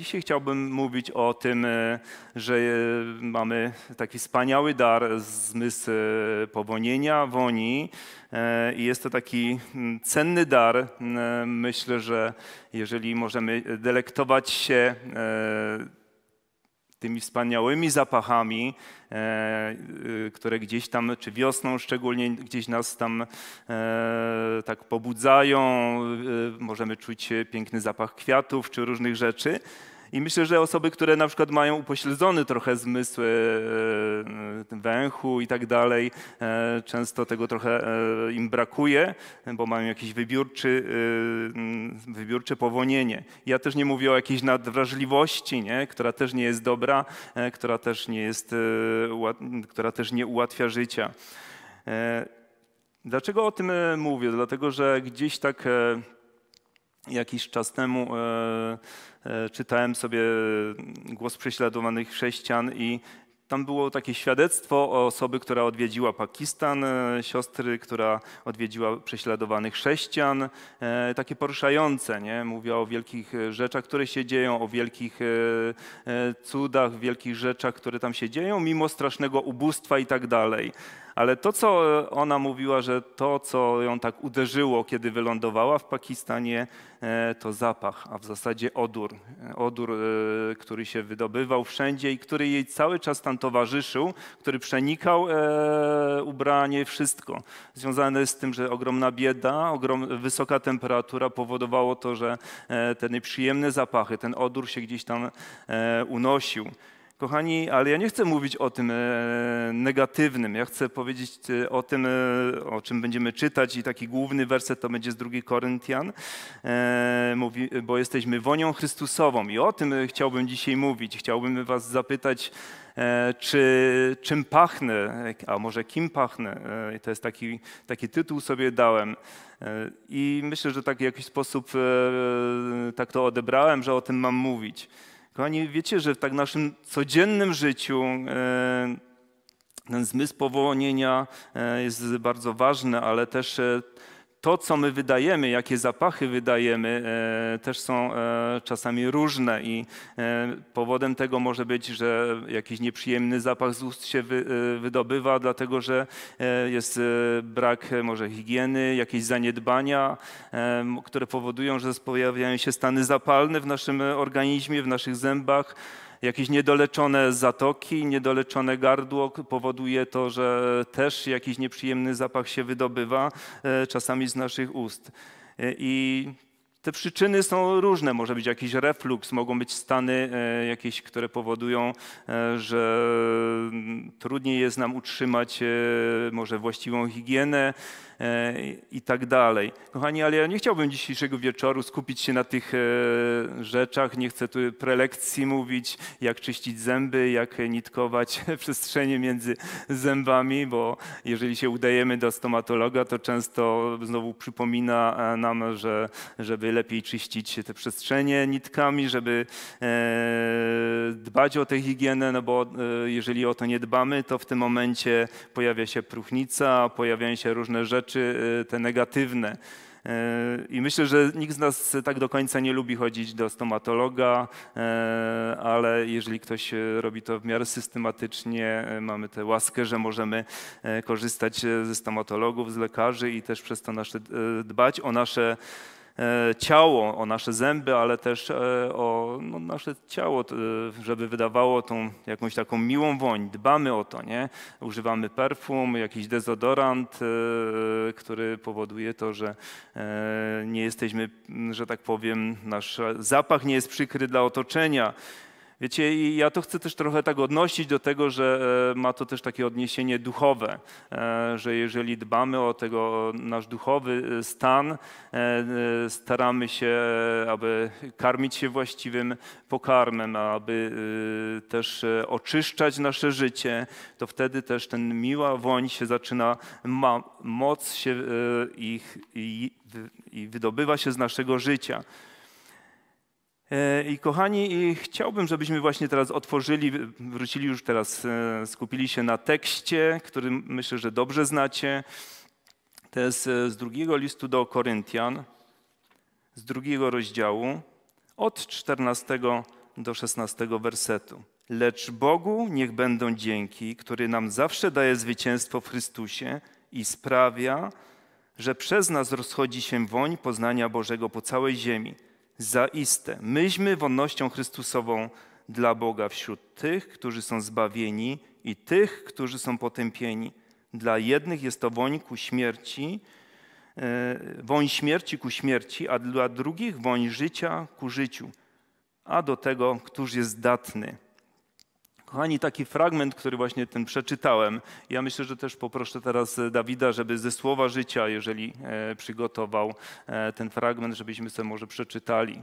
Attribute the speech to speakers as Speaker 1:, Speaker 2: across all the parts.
Speaker 1: Dzisiaj chciałbym mówić o tym, e, że e, mamy taki wspaniały dar, zmysł e, powonienia, woni i jest to taki mm, cenny dar. Myślę, że jeżeli możemy delektować się tymi wspaniałymi zapachami, y, które gdzieś tam, czy wiosną szczególnie, gdzieś nas tam tak pobudzają. Y, możemy czuć piękny zapach kwiatów czy różnych rzeczy, i myślę, że osoby, które na przykład mają upośledzony trochę zmysł e, węchu i tak dalej, e, często tego trochę e, im brakuje, bo mają jakieś wybiórczy, mm, wybiórcze powonienie. Ja też nie mówię o jakiejś nadwrażliwości, nie? która też nie jest dobra, która też nie, jest, która też nie ułatwia życia. Dlaczego o tym mówię? Dlatego, że gdzieś tak jakiś czas temu E, czytałem sobie mm, Głos prześladowanych chrześcijan i tam było takie świadectwo osoby, która odwiedziła Pakistan, e, siostry, która odwiedziła prześladowanych chrześcijan, e, takie poruszające, nie? Mówiła o wielkich rzeczach, które się dzieją, o wielkich cudach, wielkich rzeczach, które tam się dzieją, mimo strasznego ubóstwa i tak dalej. Ale to, co e, ona mówiła, że to, co ją tak uderzyło, kiedy wylądowała w Pakistanie, e, to zapach, a w zasadzie odór. Odór, e, który się wydobywał wszędzie i który jej cały czas tam towarzyszył, który przenikał ubranie, wszystko. Związane z tym, że ogromna bieda, ogrom, wysoka temperatura powodowało to, że te nieprzyjemne zapachy, ten odór się gdzieś tam unosił. Kochani, ale ja nie chcę mówić o tym e, negatywnym, ja chcę powiedzieć e, o tym, e, o czym będziemy czytać i taki główny werset to będzie z 2 Koryntian, bo jesteśmy wonią Chrystusową i o tym chciałbym dzisiaj mówić. Chciałbym was zapytać, czy, czym pachnę, a może kim pachnę. To jest taki, taki tytuł sobie dałem. I myślę, że tak w jakiś sposób tak to odebrałem, że o tym mam mówić. Kochani, wiecie, że w tak naszym codziennym życiu e, ten zmysł powołania e, jest bardzo ważny, ale też e, to, co my wydajemy, jakie zapachy wydajemy, e, też są e, czasami różne i e, powodem tego może być, że jakiś nieprzyjemny zapach z ust się wydobywa, dlatego że jest brak może higieny, jakieś zaniedbania, które powodują, że pojawiają się stany zapalne w naszym organizmie, w naszych zębach jakieś niedoleczone zatoki, niedoleczone gardło powoduje to, że też jakiś nieprzyjemny zapach się wydobywa, e, czasami z naszych ust. E, I te przyczyny są różne. Może być jakiś reflux, mogą być stany e, jakieś, które powodują, że trudniej jest nam utrzymać może właściwą higienę. E, i tak dalej. Kochani, ale ja nie chciałbym dzisiejszego wieczoru skupić się na tych e, rzeczach, nie chcę tu prelekcji mówić, jak czyścić zęby, jak nitkować przestrzenie między zębami, bo jeżeli się udajemy do stomatologa, to często znowu przypomina e, nam, że żeby lepiej czyścić te przestrzenie nitkami, żeby dbać o tę higienę, no bo jeżeli o to nie dbamy, to w tym momencie pojawia się próchnica, pojawiają się różne rzeczy, rzeczy e, te negatywne. E, I myślę, że nikt z nas tak do końca nie lubi chodzić do stomatologa, e, ale jeżeli ktoś robi to w miarę systematycznie, mamy tę łaskę, że możemy korzystać ze stomatologów, z lekarzy i też przez to nasze, dbać o nasze E, ciało, o nasze zęby, ale też e, o no, nasze ciało, e, żeby wydawało tą jakąś taką miłą woń. Dbamy o to, nie? Używamy perfum, jakiś dezodorant, który powoduje to, że nie jesteśmy, że tak powiem, nasz zapach nie jest przykry dla otoczenia. Wiecie, i ja to chcę też trochę tak odnosić do tego, że e, ma to też takie odniesienie duchowe, e, że jeżeli dbamy o tego nasz duchowy e, stan, staramy się, aby karmić się właściwym pokarmem, aby też oczyszczać nasze życie, to wtedy też ten miła woń się zaczyna, ma moc się ich i, i wydobywa się z naszego życia. E, I kochani, i chciałbym, żebyśmy właśnie teraz otworzyli, wrócili już teraz, e, skupili się na tekście, który myślę, że dobrze znacie. To jest e, z drugiego listu do Koryntian, z drugiego rozdziału, od 14 do 16 wersetu. Lecz Bogu niech będą dzięki, który nam zawsze daje zwycięstwo w Chrystusie i sprawia, że przez nas rozchodzi się woń poznania Bożego po całej ziemi – zaiste. Myśmy wonnością Chrystusową dla Boga wśród tych, którzy są zbawieni i tych, którzy są potępieni. Dla jednych jest to woń ku śmierci, e, woń śmierci ku śmierci, a dla drugich woń życia ku życiu. A do tego, któż jest zdatny Kochani, taki fragment, który właśnie ten przeczytałem, ja myślę, że też poproszę teraz e, Dawida, żeby ze słowa życia, jeżeli e, przygotował e, ten fragment, żebyśmy sobie może przeczytali.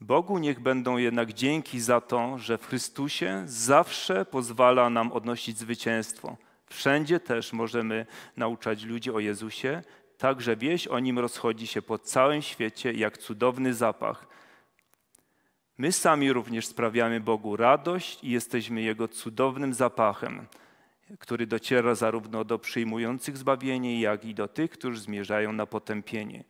Speaker 1: Bogu niech będą jednak dzięki za to, że w Chrystusie zawsze pozwala nam odnosić zwycięstwo. Wszędzie też możemy nauczać ludzi o Jezusie, tak że wieść o nim rozchodzi się po całym świecie jak cudowny zapach My sami również sprawiamy Bogu radość i jesteśmy Jego cudownym zapachem, który dociera zarówno do przyjmujących zbawienie, jak i do tych, którzy zmierzają na potępienie.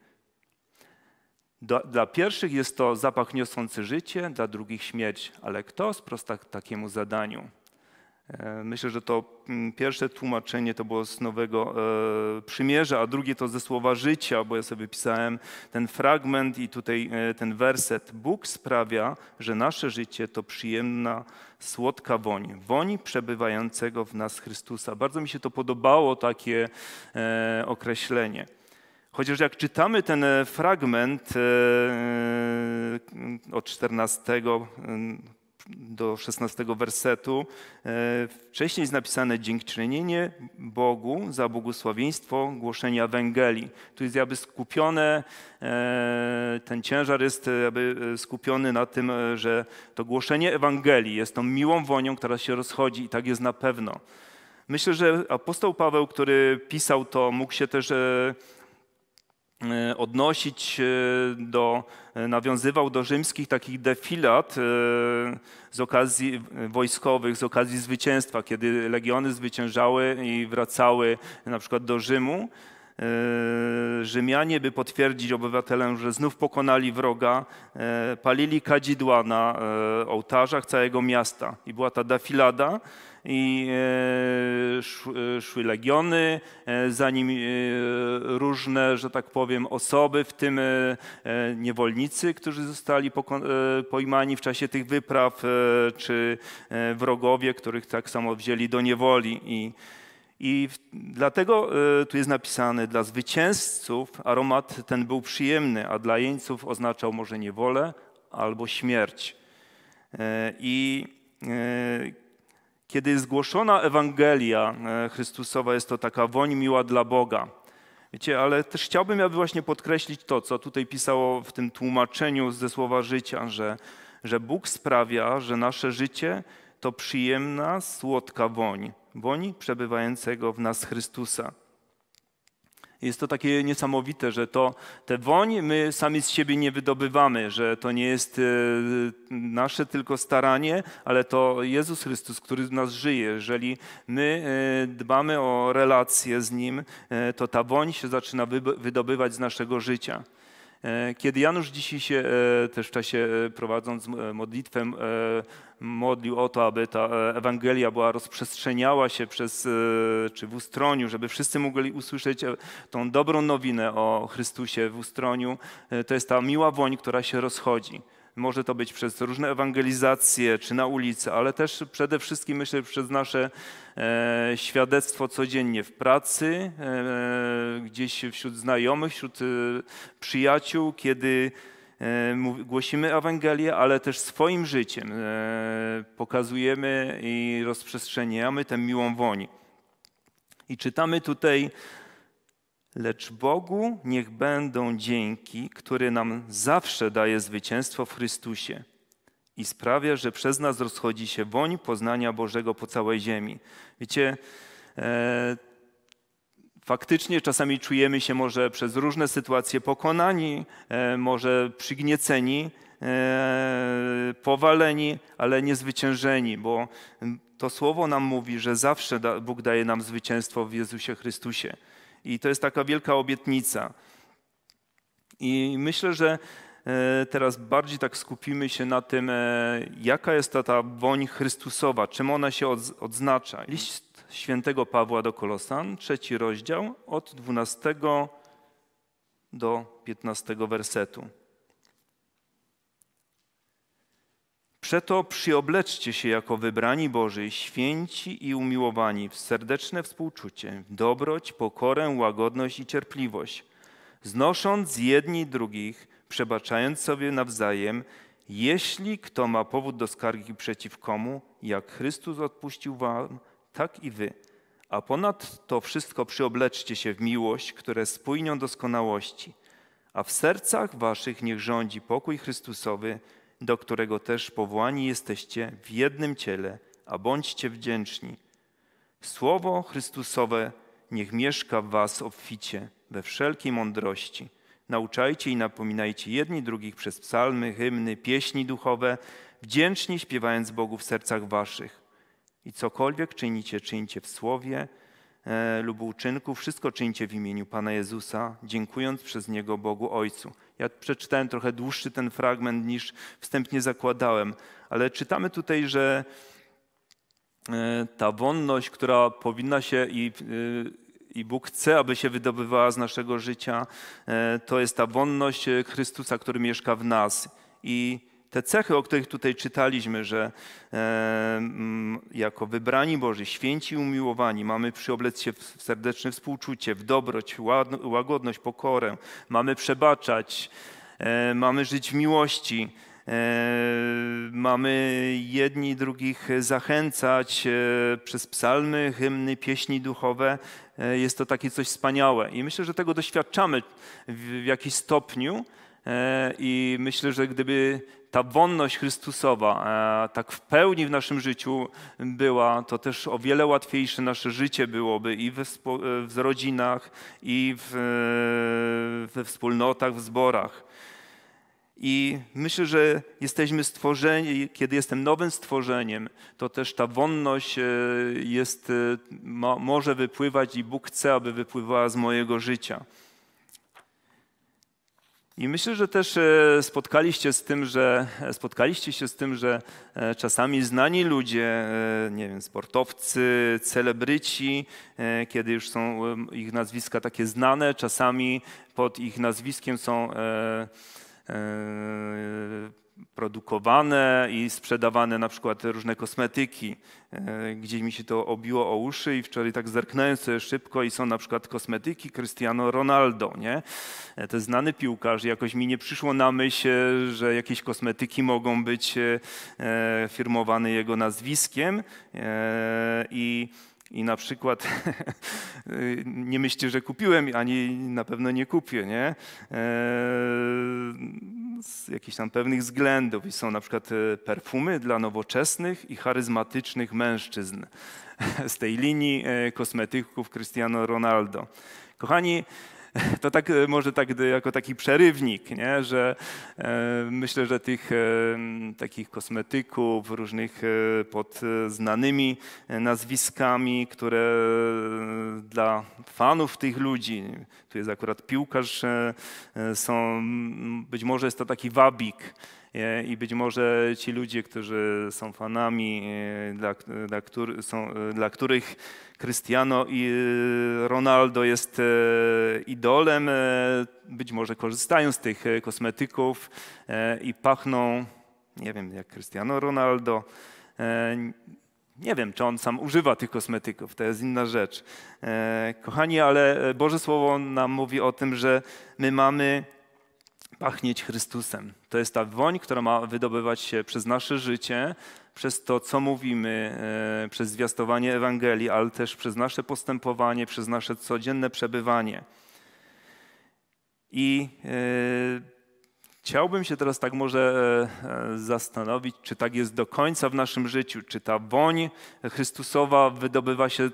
Speaker 1: dla pierwszych jest to zapach niosący życie, dla drugich śmierć, ale kto sprosta takiemu zadaniu? E, myślę, że to mm, pierwsze tłumaczenie to było z Nowego e, Przymierza, a drugie to ze słowa życia, bo ja sobie pisałem ten fragment i tutaj e, ten werset. Bóg sprawia, że nasze życie to przyjemna, słodka woń, woń przebywającego w nas Chrystusa. Bardzo mi się to podobało, takie określenie. Chociaż jak czytamy ten fragment od 14 do 16 wersetu. E, wcześniej jest napisane dziękczynienie Bogu za błogosławieństwo głoszenia Ewangelii. Tu jest jakby skupione, e, ten ciężar jest e, jakby skupiony na tym, że to głoszenie Ewangelii jest tą miłą wonią, która się rozchodzi i tak jest na pewno. Myślę, że apostoł Paweł, który pisał to, mógł się też E, odnosić e, do, e, nawiązywał do rzymskich takich defilat z okazji wojskowych, z okazji zwycięstwa, kiedy legiony zwyciężały i wracały na przykład do Rzymu. Rzymianie, by potwierdzić obywatelom, że znów pokonali wroga, palili kadzidła na ołtarzach całego miasta. I była ta defilada i e, e, szły legiony, e, za nim różne, że tak powiem, osoby, w tym niewolnicy, którzy zostali pojmani w czasie tych wypraw, czy wrogowie, których tak samo wzięli do niewoli. I, i dlatego tu jest napisane, dla zwycięzców aromat ten był przyjemny, a dla jeńców oznaczał może niewolę albo śmierć. I kiedy jest zgłoszona Ewangelia e, Chrystusowa, jest to taka woń miła dla Boga. Wiecie, ale też chciałbym, aby właśnie podkreślić to, co tutaj pisało w tym tłumaczeniu ze słowa życia, że, że Bóg sprawia, że nasze życie to przyjemna, słodka woń, woń przebywającego w nas Chrystusa. Jest to takie niesamowite, że to, tę woń my sami z siebie nie wydobywamy, że to nie jest e, nasze tylko staranie, ale to Jezus Chrystus, który w nas żyje. Jeżeli my e, dbamy o relacje z Nim, e, to ta woń się zaczyna wydobywać z naszego życia. E, kiedy Janusz dzisiaj się e, też w czasie e, prowadząc modlitwę modlił o to, aby ta Ewangelia była rozprzestrzeniała się przez, czy w Ustroniu, żeby wszyscy mogli usłyszeć tą dobrą nowinę o Chrystusie w Ustroniu, to jest ta miła woń, która się rozchodzi. Może to być przez różne ewangelizacje czy na ulicy, ale też przede wszystkim myślę przez nasze e, świadectwo codziennie w pracy, e, gdzieś wśród znajomych, wśród e, przyjaciół, kiedy e, głosimy Ewangelię, ale też swoim życiem e, pokazujemy i rozprzestrzeniamy tę miłą woń. I czytamy tutaj Lecz Bogu niech będą dzięki, który nam zawsze daje zwycięstwo w Chrystusie i sprawia, że przez nas rozchodzi się woń poznania Bożego po całej ziemi. Wiecie, e, faktycznie czasami czujemy się może przez różne sytuacje pokonani, e, może przygnieceni, e, powaleni, ale niezwyciężeni, bo to słowo nam mówi, że zawsze da, Bóg daje nam zwycięstwo w Jezusie Chrystusie. I to jest taka wielka obietnica. I myślę, że e, teraz bardziej tak skupimy się na tym, e, jaka jest ta, ta woń Chrystusowa, czym ona się odznacza. List świętego Pawła do Kolosan, trzeci rozdział, od 12 do 15 wersetu. Przeto przyobleczcie się jako wybrani Boży, święci i umiłowani w serdeczne współczucie, dobroć, pokorę, łagodność i cierpliwość, znosząc jedni drugich, przebaczając sobie nawzajem, jeśli kto ma powód do skargi przeciw komu, jak Chrystus odpuścił wam, tak i wy. A ponad to wszystko przyobleczcie się w miłość, które spójnią doskonałości. A w sercach waszych niech rządzi pokój Chrystusowy – do którego też powołani jesteście w jednym ciele, a bądźcie wdzięczni. Słowo Chrystusowe niech mieszka w was obficie, we wszelkiej mądrości. Nauczajcie i napominajcie jedni drugich przez psalmy, hymny, pieśni duchowe, wdzięczni śpiewając Bogu w sercach waszych. I cokolwiek czynicie, czyńcie w słowie, E, lub uczynków, wszystko czyńcie w imieniu Pana Jezusa, dziękując przez Niego Bogu Ojcu. Ja przeczytałem trochę dłuższy ten fragment niż wstępnie zakładałem, ale czytamy tutaj, że e, ta wonność, która powinna się i, e, i Bóg chce, aby się wydobywała z naszego życia, to jest ta wonność Chrystusa, który mieszka w nas. I te cechy, o których tutaj czytaliśmy, że e, mm, jako wybrani Boży, święci umiłowani, mamy przyoblec się w serdeczne współczucie, w dobroć, ład, łagodność, pokorę, mamy przebaczać, e, mamy żyć w miłości, e, Mamy jedni drugich zachęcać e, przez psalmy, hymny, pieśni duchowe. E, jest to takie coś wspaniałe. I myślę, że tego doświadczamy w jakimś stopniu. I myślę, że gdyby ta wonność Chrystusowa e, tak w pełni w naszym życiu była, to też o wiele łatwiejsze nasze życie byłoby i w, e, w rodzinach, i w, e, we wspólnotach, w zborach. I myślę, że jesteśmy stworzeni, kiedy jestem nowym stworzeniem, to też ta wonność jest, może wypływać i Bóg chce, aby wypływała z mojego życia. I myślę, że też e, spotkaliście z tym, że e, spotkaliście się z tym, że e, czasami znani ludzie, nie wiem, sportowcy, celebryci, kiedy już są ich nazwiska takie znane, czasami pod ich nazwiskiem są produkowane i sprzedawane na przykład różne kosmetyki. E, gdzieś mi się to obiło o uszy i wczoraj tak zerknąłem sobie szybko i są na przykład kosmetyki Cristiano Ronaldo, nie? E, to jest znany piłkarz. Jakoś mi nie przyszło na myśl, że jakieś kosmetyki mogą być e, firmowane jego nazwiskiem i i na przykład nie myślcie, że kupiłem, ani na pewno nie kupię, nie? z jakichś tam pewnych względów i są na przykład e, perfumy dla nowoczesnych i charyzmatycznych mężczyzn z tej linii e, kosmetyków Cristiano Ronaldo. Kochani, To tak, e, może tak jako taki przerywnik, nie? że e, myślę, że tych e, takich kosmetyków różnych pod znanymi nazwiskami, które dla fanów tych ludzi, tu jest akurat piłkarz, są, być może jest to taki wabik, E, i być może ci ludzie, którzy są fanami, e, dla, dla, który, są, e, dla których Cristiano i Ronaldo jest idolem, być może korzystają z tych kosmetyków i pachną, nie wiem, jak Cristiano Ronaldo. Nie wiem, czy on sam używa tych kosmetyków, to jest inna rzecz. Kochani, ale Boże Słowo nam mówi o tym, że my mamy pachnieć Chrystusem. To jest ta woń, która ma wydobywać się przez nasze życie, przez to, co mówimy, e, przez zwiastowanie Ewangelii, ale też przez nasze postępowanie, przez nasze codzienne przebywanie. I e, Chciałbym się teraz tak może e, zastanowić, czy tak jest do końca w naszym życiu, czy ta woń Chrystusowa wydobywa się,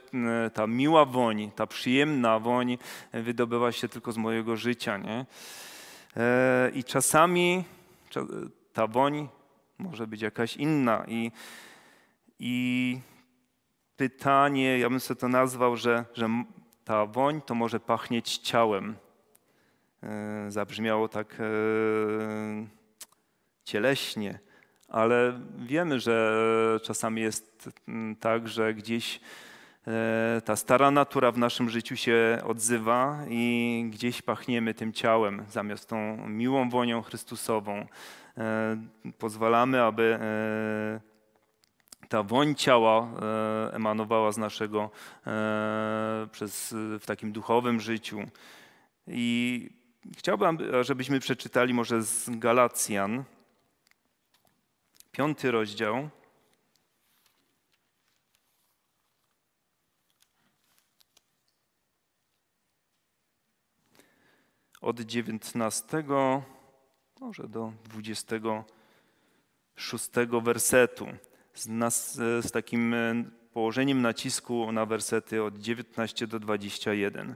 Speaker 1: ta miła woń, ta przyjemna woń wydobywa się tylko z mojego życia, nie? E, I czasami ta woń może być jakaś inna. I, i pytanie, ja bym sobie to nazwał, że, że ta woń to może pachnieć ciałem. E, zabrzmiało tak e, cieleśnie, ale wiemy, że czasami jest tak, że gdzieś E, ta stara natura w naszym życiu się odzywa i gdzieś pachniemy tym ciałem zamiast tą miłą wonią Chrystusową. E, pozwalamy, aby e, ta woń ciała emanowała z naszego przez, w takim duchowym życiu. I chciałbym, żebyśmy przeczytali może z Galacjan, piąty rozdział. od 19, może do 26 wersetu, z, nas, z takim e, położeniem nacisku na wersety od 19 do 21.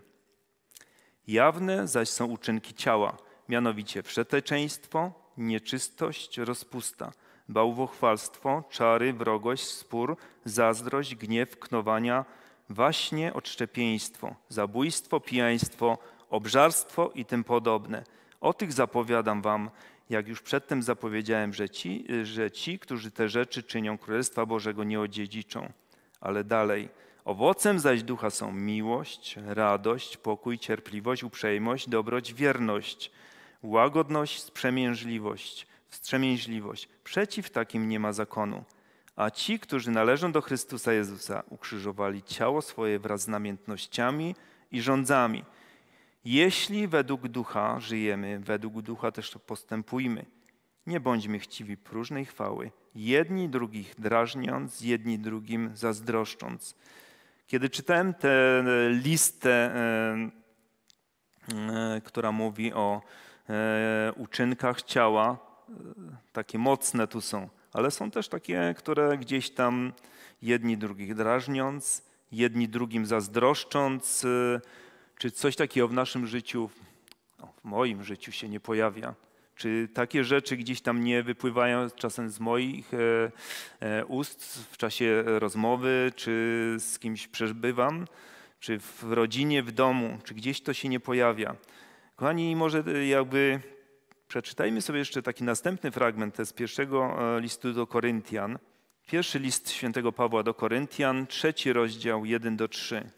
Speaker 1: Jawne zaś są uczynki ciała, mianowicie wszeteczeństwo, nieczystość, rozpusta, bałwochwalstwo, czary, wrogość, spór, zazdrość, gniew, knowania, właśnie odszczepieństwo, zabójstwo, pijaństwo, obżarstwo i tym podobne. O tych zapowiadam wam, jak już przedtem zapowiedziałem, że ci, że ci, którzy te rzeczy czynią, Królestwa Bożego nie odziedziczą. Ale dalej. Owocem zaś ducha są miłość, radość, pokój, cierpliwość, uprzejmość, dobroć, wierność, łagodność, sprzemiężliwość, wstrzemięźliwość. Przeciw takim nie ma zakonu. A ci, którzy należą do Chrystusa Jezusa, ukrzyżowali ciało swoje wraz z namiętnościami i rządzami – jeśli według ducha żyjemy, według ducha też postępujmy. Nie bądźmy chciwi próżnej chwały, jedni drugich drażniąc, jedni drugim zazdroszcząc. Kiedy czytałem tę listę, e, e, która mówi o e, uczynkach ciała, takie mocne tu są, ale są też takie, które gdzieś tam jedni drugich drażniąc, jedni drugim zazdroszcząc, czy coś takiego w naszym życiu, no, w moim życiu się nie pojawia? Czy takie rzeczy gdzieś tam nie wypływają czasem z moich e, e, ust w czasie rozmowy, czy z kimś przeżywam, czy w rodzinie, w domu, czy gdzieś to się nie pojawia? Kochani, może e, jakby przeczytajmy sobie jeszcze taki następny fragment, z pierwszego listu do Koryntian. Pierwszy list świętego Pawła do Koryntian, trzeci rozdział 1 do 3.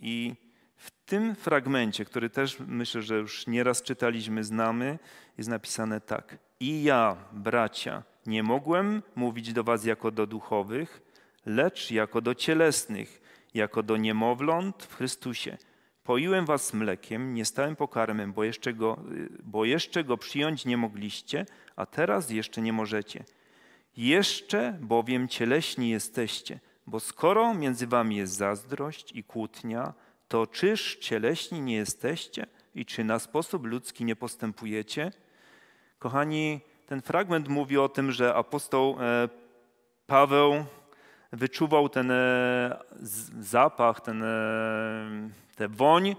Speaker 1: I w tym fragmencie, który też myślę, że już nieraz czytaliśmy, znamy, jest napisane tak. I ja, bracia, nie mogłem mówić do was jako do duchowych, lecz jako do cielesnych, jako do niemowląt w Chrystusie. Poiłem was mlekiem, nie stałem pokarmem, bo jeszcze, go, bo jeszcze go przyjąć nie mogliście, a teraz jeszcze nie możecie. Jeszcze bowiem cieleśni jesteście, bo skoro między wami jest zazdrość i kłótnia, to czyż cieleśni nie jesteście i czy na sposób ludzki nie postępujecie? Kochani, ten fragment mówi o tym, że apostoł e, Paweł wyczuwał ten e, zapach, ten, e, tę woń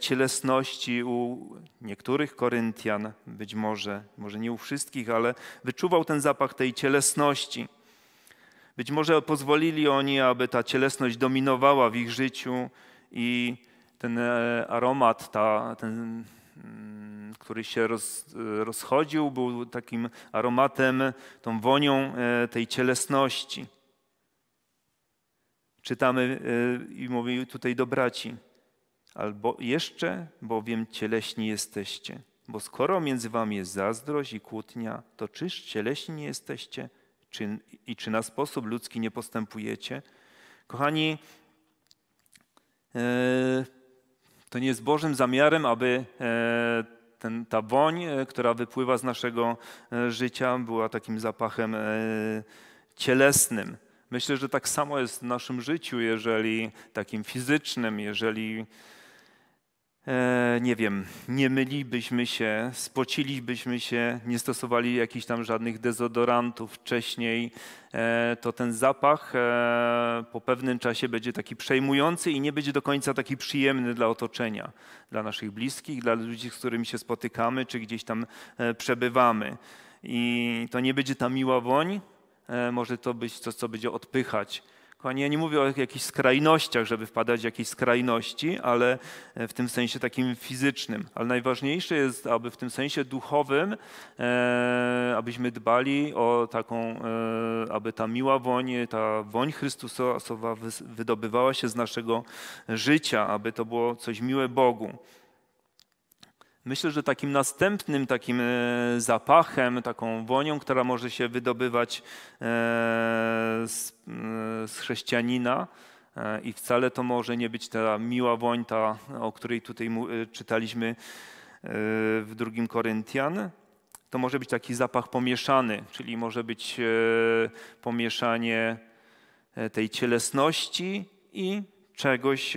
Speaker 1: cielesności u niektórych Koryntian, być może, może nie u wszystkich, ale wyczuwał ten zapach tej cielesności. Być może pozwolili oni, aby ta cielesność dominowała w ich życiu, i ten e, aromat, ta, ten, mm, który się roz, rozchodził, był takim aromatem, tą wonią e, tej cielesności. Czytamy e, i mówimy tutaj do braci, albo jeszcze, bowiem cieleśni jesteście. Bo skoro między wami jest zazdrość i kłótnia, to czyż cieleśni nie jesteście czy, i czy na sposób ludzki nie postępujecie? Kochani, E, to nie jest Bożym zamiarem, aby e, ten, ta woń, e, która wypływa z naszego życia, była takim zapachem cielesnym. Myślę, że tak samo jest w naszym życiu, jeżeli takim fizycznym, jeżeli E, nie wiem, nie mylibyśmy się, spocilibyśmy się, nie stosowali jakichś tam żadnych dezodorantów wcześniej, e, to ten zapach e, po pewnym czasie będzie taki przejmujący i nie będzie do końca taki przyjemny dla otoczenia, dla naszych bliskich, dla ludzi, z którymi się spotykamy czy gdzieś tam przebywamy. I to nie będzie ta miła woń, może to być to, co będzie odpychać Kochani, ja nie mówię o jakichś skrajnościach, żeby wpadać w jakieś skrajności, ale e, w tym sensie takim fizycznym. Ale najważniejsze jest, aby w tym sensie duchowym, e, abyśmy dbali o taką, e, aby ta miła woń, ta woń Chrystusowa wydobywała się z naszego życia, aby to było coś miłe Bogu. Myślę, że takim następnym takim e, zapachem, taką wonią, która może się wydobywać e, z, e, z chrześcijanina, i wcale to może nie być ta miła woń, ta, o której tutaj czytaliśmy w drugim Koryntian. To może być taki zapach pomieszany, czyli może być pomieszanie tej cielesności i czegoś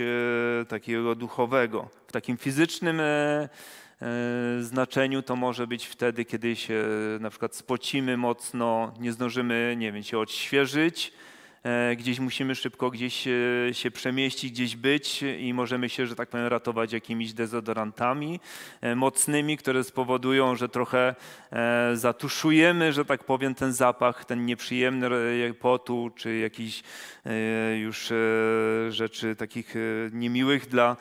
Speaker 1: takiego duchowego. W takim fizycznym E, znaczeniu to może być wtedy, kiedy się e, na przykład spocimy mocno, nie zdążymy, nie wiem, się odświeżyć, E, gdzieś musimy szybko gdzieś e, się przemieścić, gdzieś być i możemy się, że tak powiem, ratować jakimiś dezodorantami e, mocnymi, które spowodują, że trochę zatuszujemy, że tak powiem, ten zapach, ten nieprzyjemny potu czy jakichś już rzeczy takich niemiłych dla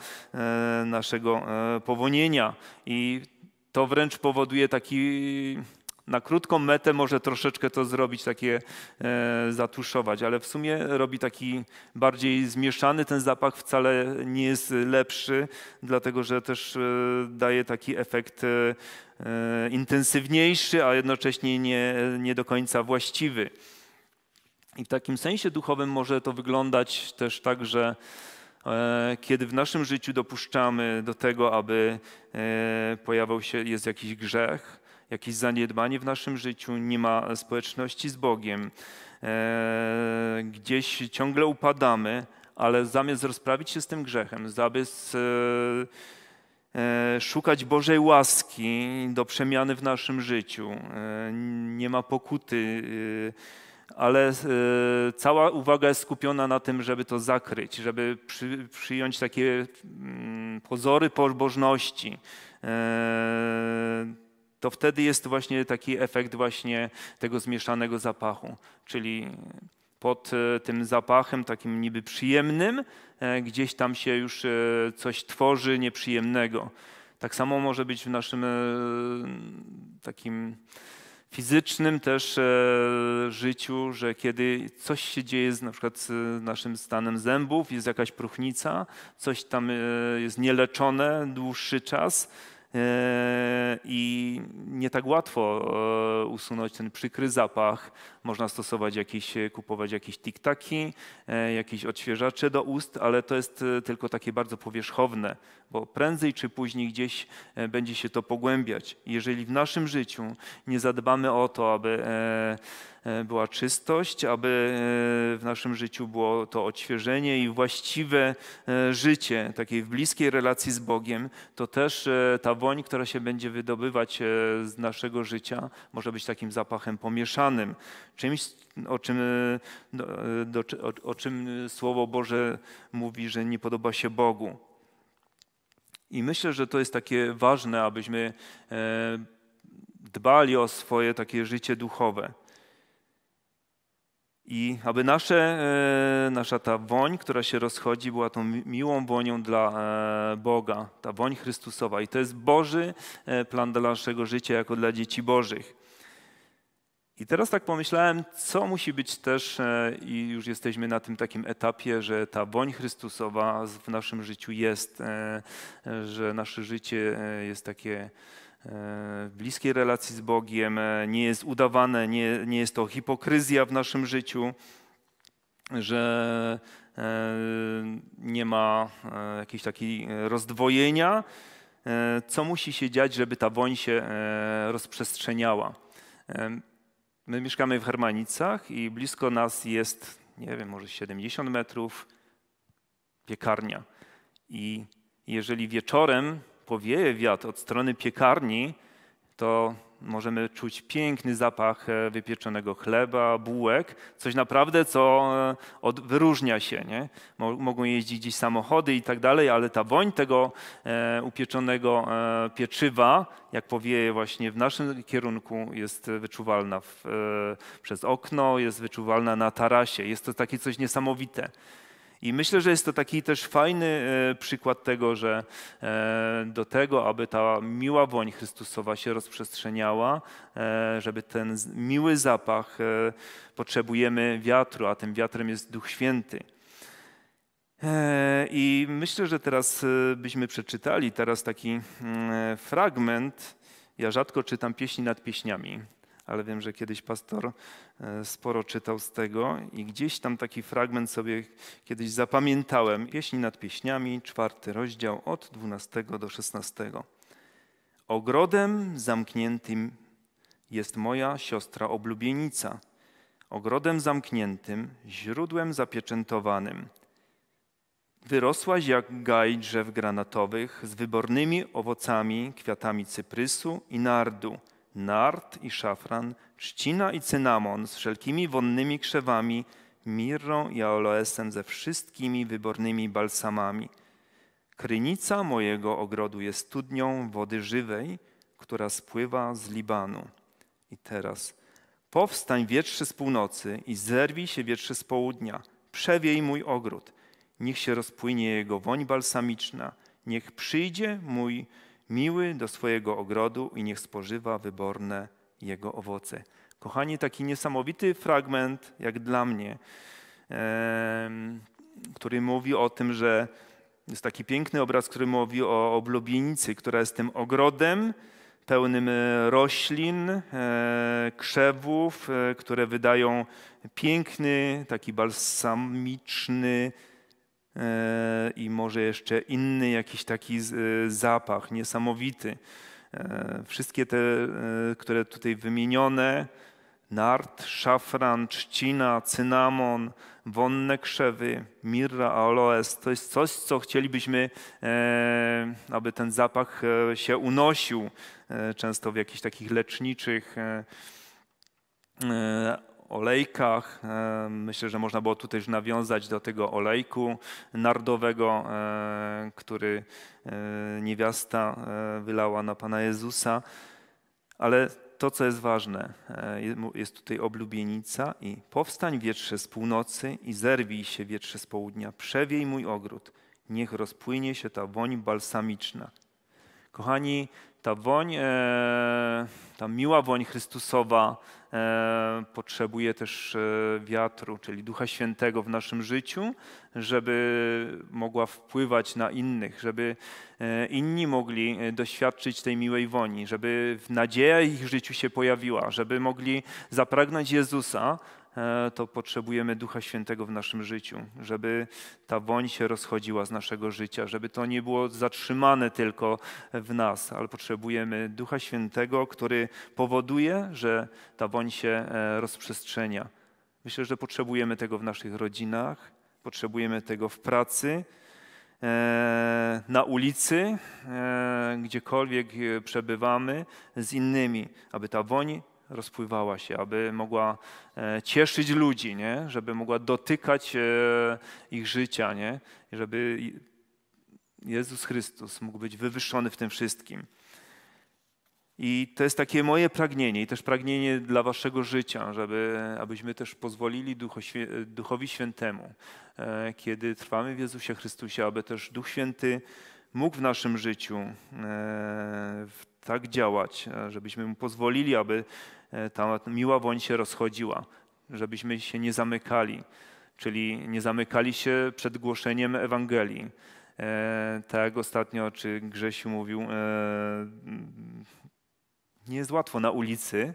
Speaker 1: naszego powonienia. I to wręcz powoduje taki na krótką metę może troszeczkę to zrobić, takie e, zatuszować, ale w sumie robi taki bardziej zmieszany. Ten zapach wcale nie jest lepszy, dlatego że też e, daje taki efekt e, e intensywniejszy, a jednocześnie nie, nie do końca właściwy. I w takim sensie duchowym może to wyglądać też tak, że e, kiedy w naszym życiu dopuszczamy do tego, aby e, pojawił się jest jakiś grzech, jakieś zaniedbanie w naszym życiu, nie ma społeczności z Bogiem, eee, gdzieś ciągle upadamy, ale zamiast rozprawić się z tym grzechem, zamiast e, e, szukać Bożej łaski do przemiany w naszym życiu, e, nie ma pokuty, ale cała uwaga jest skupiona na tym, żeby to zakryć, żeby przy, przyjąć takie mm, pozory pobożności eee, to wtedy jest właśnie taki efekt właśnie tego zmieszanego zapachu, czyli pod e, tym zapachem takim niby przyjemnym e, gdzieś tam się już e, coś tworzy nieprzyjemnego. Tak samo może być w naszym takim fizycznym też życiu, że kiedy coś się dzieje z, na przykład z naszym stanem zębów, jest jakaś próchnica, coś tam jest nieleczone dłuższy czas, E, i nie tak łatwo e, usunąć ten przykry zapach. Można stosować jakieś, e, kupować jakieś tiktaki, jakieś odświeżacze do ust, ale to jest tylko takie bardzo powierzchowne, bo prędzej czy później gdzieś będzie się to pogłębiać. Jeżeli w naszym życiu nie zadbamy o to, aby E, była czystość, aby e, w naszym życiu było to odświeżenie i właściwe e, życie, takiej bliskiej relacji z Bogiem, to też ta woń, która się będzie wydobywać z naszego życia, może być takim zapachem pomieszanym, czymś, o czym, no, do, o, o czym Słowo Boże mówi, że nie podoba się Bogu. I myślę, że to jest takie ważne, abyśmy dbali o swoje takie życie duchowe. I aby nasze, e, nasza ta woń, która się rozchodzi, była tą miłą wonią dla e, Boga, ta woń Chrystusowa. I to jest Boży e, plan dla naszego życia, jako dla dzieci Bożych. I teraz tak pomyślałem, co musi być też, i już jesteśmy na tym takim etapie, że ta woń Chrystusowa w naszym życiu jest, że nasze życie jest takie w bliskiej relacji z Bogiem, e, nie jest udawane, nie, nie jest to hipokryzja w naszym życiu, że e, nie ma e, jakiejś takiej rozdwojenia, co musi się dziać, żeby ta woń się rozprzestrzeniała. My mieszkamy w Hermanicach i blisko nas jest, nie wiem, może 70 metrów piekarnia. I jeżeli wieczorem powieje wiatr od strony piekarni, to możemy czuć piękny zapach e, wypieczonego chleba, bułek, coś naprawdę, co e, wyróżnia się. Nie? Mogą jeździć gdzieś samochody i tak dalej, ale ta woń tego e, upieczonego pieczywa, jak powieje właśnie w naszym kierunku, jest wyczuwalna w, przez okno, jest wyczuwalna na tarasie. Jest to takie coś niesamowite. I myślę, że jest to taki też fajny e, przykład tego, że e, do tego, aby ta miła woń Chrystusowa się rozprzestrzeniała, e, żeby ten miły zapach, potrzebujemy wiatru, a tym wiatrem jest Duch Święty. I myślę, że teraz byśmy przeczytali teraz taki mm, fragment. Ja rzadko czytam pieśni nad pieśniami ale wiem, że kiedyś pastor e, sporo czytał z tego i gdzieś tam taki fragment sobie kiedyś zapamiętałem. Pieśni nad pieśniami, czwarty rozdział od 12 do 16. Ogrodem zamkniętym jest moja siostra oblubienica. Ogrodem zamkniętym, źródłem zapieczętowanym. Wyrosłaś jak gaj drzew granatowych z wybornymi owocami, kwiatami cyprysu i nardu – nard i szafran, trzcina i cynamon z wszelkimi wonnymi krzewami, mirrą i aloesem ze wszystkimi wybornymi balsamami. Krynica mojego ogrodu jest studnią wody żywej, która spływa z Libanu. I teraz powstań wietrze z północy i zerwij się wietrze z południa. Przewiej mój ogród. Niech się rozpłynie jego woń balsamiczna. Niech przyjdzie mój miły do swojego ogrodu i niech spożywa wyborne jego owoce. Kochani, taki niesamowity fragment, jak dla mnie, który mówi o tym, że jest taki piękny obraz, który mówi o oblubienicy, która jest tym ogrodem pełnym e, roślin, e, krzewów, e, które wydają piękny, taki balsamiczny E, i może jeszcze inny jakiś taki e, zapach niesamowity. E, wszystkie te, które tutaj wymienione, nart, szafran, trzcina, cynamon, wonne krzewy, mirra, aloes, to jest coś, co chcielibyśmy, aby ten zapach się unosił, często w jakichś takich leczniczych olejkach. E, myślę, że można było tutaj już nawiązać do tego olejku nardowego, e, który e, niewiasta wylała na Pana Jezusa. Ale to, co jest ważne, jest tutaj oblubienica i powstań wietrze z północy i zerwij się wietrze z południa, przewiej mój ogród, niech rozpłynie się ta woń balsamiczna. Kochani, ta woń, e, ta miła woń Chrystusowa e, potrzebuje też e, wiatru, czyli Ducha Świętego w naszym życiu, żeby mogła wpływać na innych, żeby inni mogli doświadczyć tej miłej woni, żeby nadzieja ich życiu się pojawiła, żeby mogli zapragnąć Jezusa, E, to potrzebujemy Ducha Świętego w naszym życiu, żeby ta woń się rozchodziła z naszego życia, żeby to nie było zatrzymane tylko w nas, ale potrzebujemy Ducha Świętego, który powoduje, że ta woń się e, rozprzestrzenia. Myślę, że potrzebujemy tego w naszych rodzinach, potrzebujemy tego w pracy, e, na ulicy, gdziekolwiek przebywamy z innymi, aby ta woń rozpływała się, aby mogła e, cieszyć ludzi, nie? żeby mogła dotykać e, ich życia, nie? żeby Jezus Chrystus mógł być wywyższony w tym wszystkim. I to jest takie moje pragnienie i też pragnienie dla waszego życia, żeby, abyśmy też pozwolili Duchowi Świętemu, e, kiedy trwamy w Jezusie Chrystusie, aby też Duch Święty mógł w naszym życiu, w tak działać, e, żebyśmy mu pozwolili, aby e, ta miła woń się rozchodziła, żebyśmy się nie zamykali, czyli nie zamykali się przed głoszeniem Ewangelii. E, tak ostatnio, czy Grzesiu mówił, e, nie jest łatwo na ulicy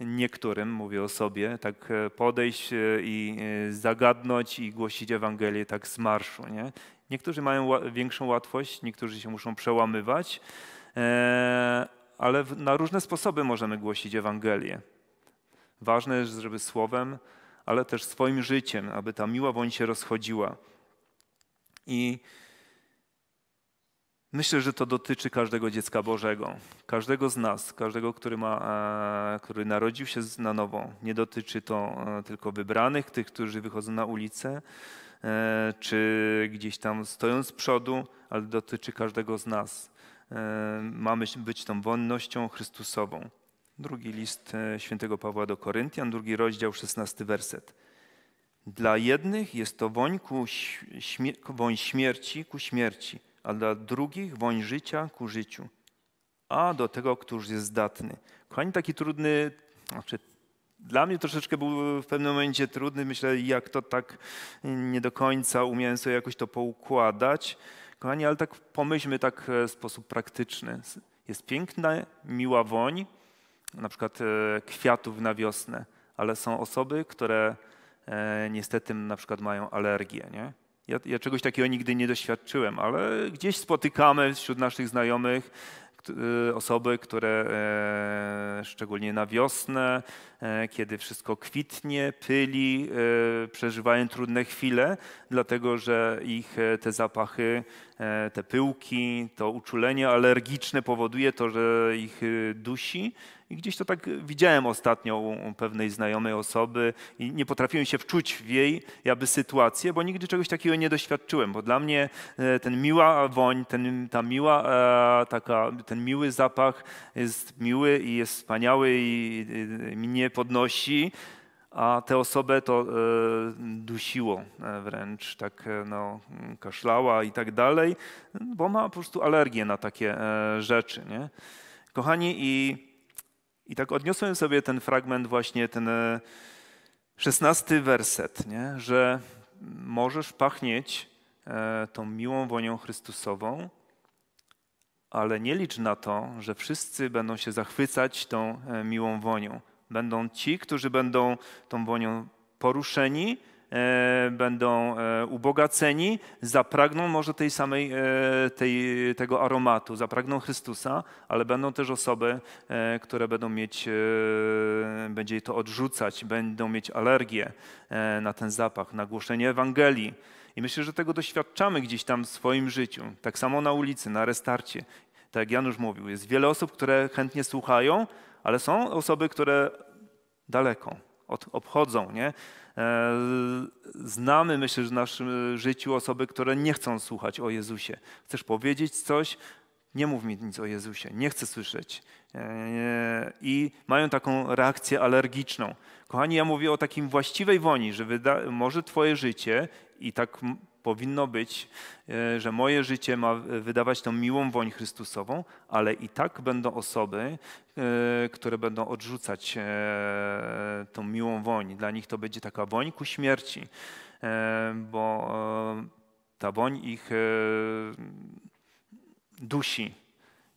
Speaker 1: niektórym, mówię o sobie, tak e, podejść i zagadnąć i głosić Ewangelię tak z marszu. Nie? Niektórzy mają większą łatwość, niektórzy się muszą przełamywać. E, ale na różne sposoby możemy głosić Ewangelię. Ważne jest, żeby słowem, ale też swoim życiem, aby ta miła woń się rozchodziła. I myślę, że to dotyczy każdego dziecka Bożego, każdego z nas, każdego, który, ma, e, który narodził się na nowo. Nie dotyczy to e, tylko wybranych, tych, którzy wychodzą na ulicę, czy gdzieś tam stojąc z przodu, ale dotyczy każdego z nas. E, mamy być tą wonnością Chrystusową. Drugi list e, świętego Pawła do Koryntian, drugi rozdział, szesnasty werset. Dla jednych jest to woń, ku śmier woń śmierci ku śmierci, a dla drugich woń życia ku życiu, a do tego, któż jest zdatny. Kochani, taki trudny, znaczy dla mnie troszeczkę był w pewnym momencie trudny, myślę, jak to tak nie do końca umiałem sobie jakoś to poukładać. Kochani, ale tak pomyślmy tak e, w sposób praktyczny. Jest piękna, miła woń, na przykład e, kwiatów na wiosnę, ale są osoby, które e, niestety na przykład mają alergię. Nie? Ja, ja czegoś takiego nigdy nie doświadczyłem, ale gdzieś spotykamy wśród naszych znajomych osoby, które szczególnie na wiosnę, kiedy wszystko kwitnie, pyli, przeżywają trudne chwile, dlatego że ich te zapachy E, te pyłki, to uczulenie alergiczne powoduje to, że ich y, dusi. I gdzieś to tak widziałem ostatnio u pewnej znajomej osoby i nie potrafiłem się wczuć w jej jakby sytuację, bo nigdy czegoś takiego nie doświadczyłem, bo dla mnie e, ten miła woń, ten, ta miła, e, taka, ten miły zapach jest miły i jest wspaniały i mnie podnosi a tę osobę to e, dusiło e, wręcz, tak e, no, kaszlała i tak dalej, bo ma po prostu alergię na takie rzeczy. Nie? Kochani, i, i tak odniosłem sobie ten fragment, właśnie ten szesnasty werset, nie? że możesz pachnieć tą miłą wonią Chrystusową, ale nie licz na to, że wszyscy będą się zachwycać tą miłą wonią. Będą ci, którzy będą tą wonią poruszeni, e, będą e, ubogaceni, zapragną może tej samej, e, tej, tego aromatu, zapragną Chrystusa, ale będą też osoby, które będą mieć, będzie to odrzucać, będą mieć alergię na ten zapach, na głoszenie Ewangelii. I myślę, że tego doświadczamy gdzieś tam w swoim życiu. Tak samo na ulicy, na restarcie. Tak jak Janusz mówił, jest wiele osób, które chętnie słuchają, ale są osoby, które daleko od, obchodzą. Nie? E, znamy, myślę, że w naszym życiu osoby, które nie chcą słuchać o Jezusie. Chcesz powiedzieć coś, nie mów mi nic o Jezusie, nie chcę słyszeć. E, I mają taką reakcję alergiczną. Kochani, ja mówię o takim właściwej woni, że wyda- może Twoje życie, i tak powinno być, e, że moje życie ma wydawać tą miłą woń Chrystusową, ale i tak będą osoby, e, które będą odrzucać e, tą miłą woń. Dla nich to będzie taka woń ku śmierci, bo ta woń ich dusi.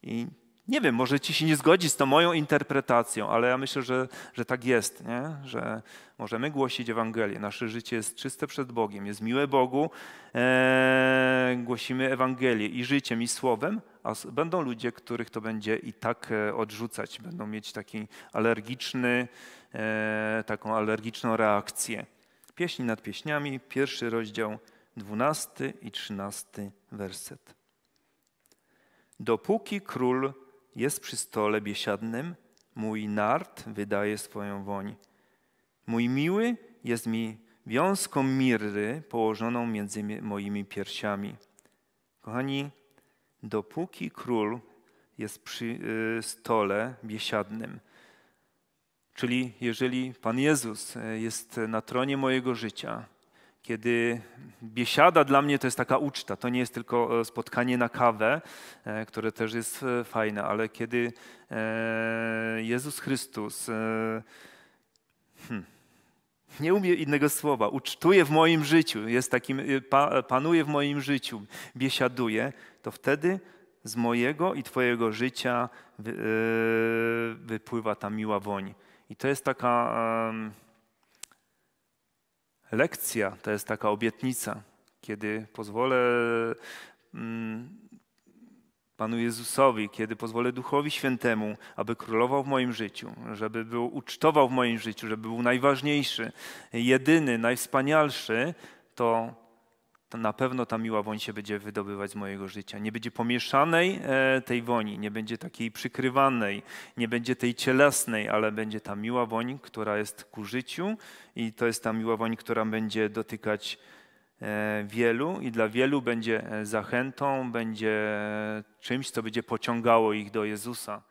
Speaker 1: I nie wiem, może ci się nie zgodzi z tą moją interpretacją, ale ja myślę, że, że tak jest, nie? że możemy głosić Ewangelię. Nasze życie jest czyste przed Bogiem, jest miłe Bogu. Eee, głosimy Ewangelię i życiem, i słowem, a będą ludzie, których to będzie i tak e, odrzucać. Będą mieć taki alergiczny, e, taką alergiczną reakcję. Pieśni nad pieśniami, pierwszy rozdział, dwunasty i trzynasty werset. Dopóki król jest przy stole biesiadnym, mój nart wydaje swoją woń. Mój miły jest mi wiązką mirry położoną między moimi piersiami. Kochani, dopóki król jest przy y, stole biesiadnym, czyli jeżeli Pan Jezus y, jest na tronie mojego życia, kiedy biesiada dla mnie to jest taka uczta, to nie jest tylko e, spotkanie na kawę, e, które też jest e, fajne, ale kiedy Jezus Chrystus, hmm, nie umie innego słowa, ucztuje w moim życiu, jest takim, panuje w moim życiu, biesiaduje, to wtedy z mojego i Twojego życia wypływa ta miła woń. I to jest taka lekcja, to jest taka obietnica, kiedy pozwolę mm, Panu Jezusowi, kiedy pozwolę Duchowi Świętemu, aby królował w moim życiu, żeby był ucztował w moim życiu, żeby był najważniejszy, jedyny, najwspanialszy, to to na pewno ta miła woń się będzie wydobywać z mojego życia. Nie będzie pomieszanej e, tej woni, nie będzie takiej przykrywanej, nie będzie tej cielesnej, ale będzie ta miła woń, która jest ku życiu i to jest ta miła woń, która będzie dotykać e, wielu i dla wielu będzie e, zachętą, będzie czymś, co będzie pociągało ich do Jezusa.